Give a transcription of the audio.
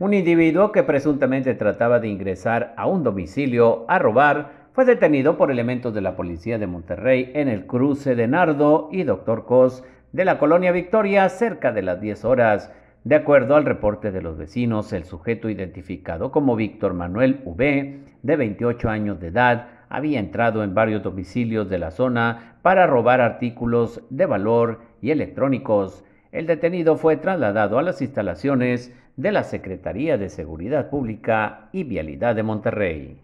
Un individuo que presuntamente trataba de ingresar a un domicilio a robar fue detenido por elementos de la policía de Monterrey en el cruce de Nardo y Doctor Cos de la colonia Victoria cerca de las 10 horas. De acuerdo al reporte de los vecinos, el sujeto identificado como Víctor Manuel V, de 28 años de edad, había entrado en varios domicilios de la zona para robar artículos de valor y electrónicos. El detenido fue trasladado a las instalaciones de la Secretaría de Seguridad Pública y Vialidad de Monterrey.